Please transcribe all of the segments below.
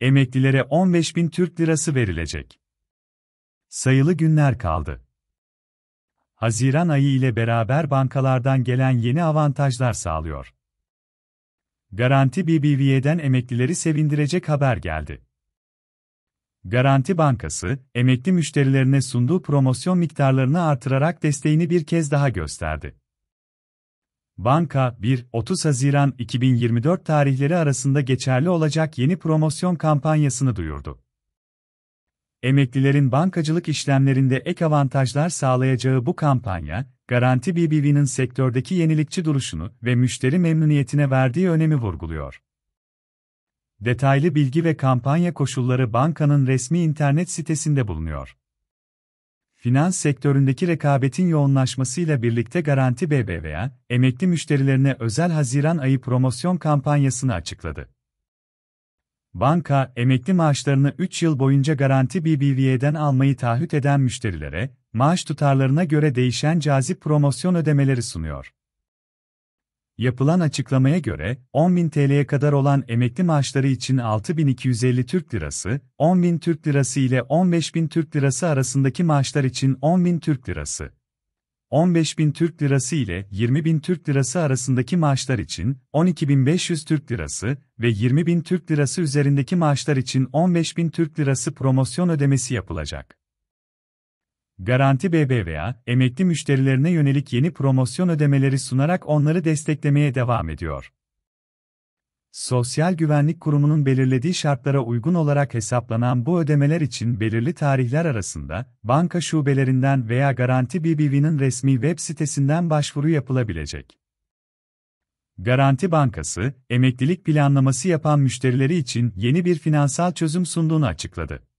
Emeklilere 15 bin Türk lirası verilecek. Sayılı günler kaldı. Haziran ayı ile beraber bankalardan gelen yeni avantajlar sağlıyor. Garanti BBVA'den emeklileri sevindirecek haber geldi. Garanti Bankası, emekli müşterilerine sunduğu promosyon miktarlarını artırarak desteğini bir kez daha gösterdi. Banka 1 30 Haziran 2024 tarihleri arasında geçerli olacak yeni promosyon kampanyasını duyurdu. Emeklilerin bankacılık işlemlerinde ek avantajlar sağlayacağı bu kampanya, Garanti BBV'nin sektördeki yenilikçi duruşunu ve müşteri memnuniyetine verdiği önemi vurguluyor. Detaylı bilgi ve kampanya koşulları bankanın resmi internet sitesinde bulunuyor. Finans sektöründeki rekabetin yoğunlaşmasıyla birlikte Garanti BBVA, emekli müşterilerine özel Haziran ayı promosyon kampanyasını açıkladı. Banka, emekli maaşlarını 3 yıl boyunca Garanti BBVA'den almayı taahhüt eden müşterilere, maaş tutarlarına göre değişen cazip promosyon ödemeleri sunuyor. Yapılan açıklamaya göre, 10.000 TL'ye kadar olan emekli maaşları için 6.250 Türk Lirası, 10.000 Türk Lirası ile 15.000 Türk Lirası arasındaki maaşlar için 10.000 Türk Lirası, 15.000 Türk Lirası ile 20.000 Türk Lirası arasındaki maaşlar için 12.500 Türk Lirası ve 20.000 Türk Lirası üzerindeki maaşlar için 15.000 Türk Lirası promosyon ödemesi yapılacak. Garanti BBVA, emekli müşterilerine yönelik yeni promosyon ödemeleri sunarak onları desteklemeye devam ediyor. Sosyal Güvenlik Kurumu'nun belirlediği şartlara uygun olarak hesaplanan bu ödemeler için belirli tarihler arasında banka şubelerinden veya Garanti BBV'nin resmi web sitesinden başvuru yapılabilecek. Garanti Bankası, emeklilik planlaması yapan müşterileri için yeni bir finansal çözüm sunduğunu açıkladı.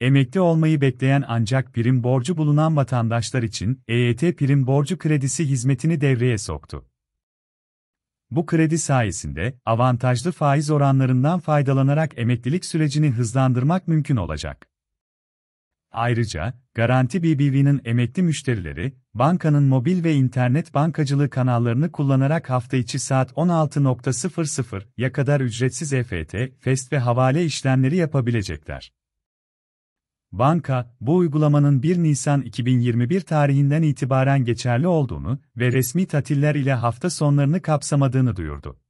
Emekli olmayı bekleyen ancak prim borcu bulunan vatandaşlar için EYT prim borcu kredisi hizmetini devreye soktu. Bu kredi sayesinde avantajlı faiz oranlarından faydalanarak emeklilik sürecini hızlandırmak mümkün olacak. Ayrıca, Garanti BBV'nin emekli müşterileri, bankanın mobil ve internet bankacılığı kanallarını kullanarak hafta içi saat 16.00'ya kadar ücretsiz EFT, FEST ve havale işlemleri yapabilecekler banka, bu uygulamanın 1 Nisan 2021 tarihinden itibaren geçerli olduğunu ve resmi tatiller ile hafta sonlarını kapsamadığını duyurdu.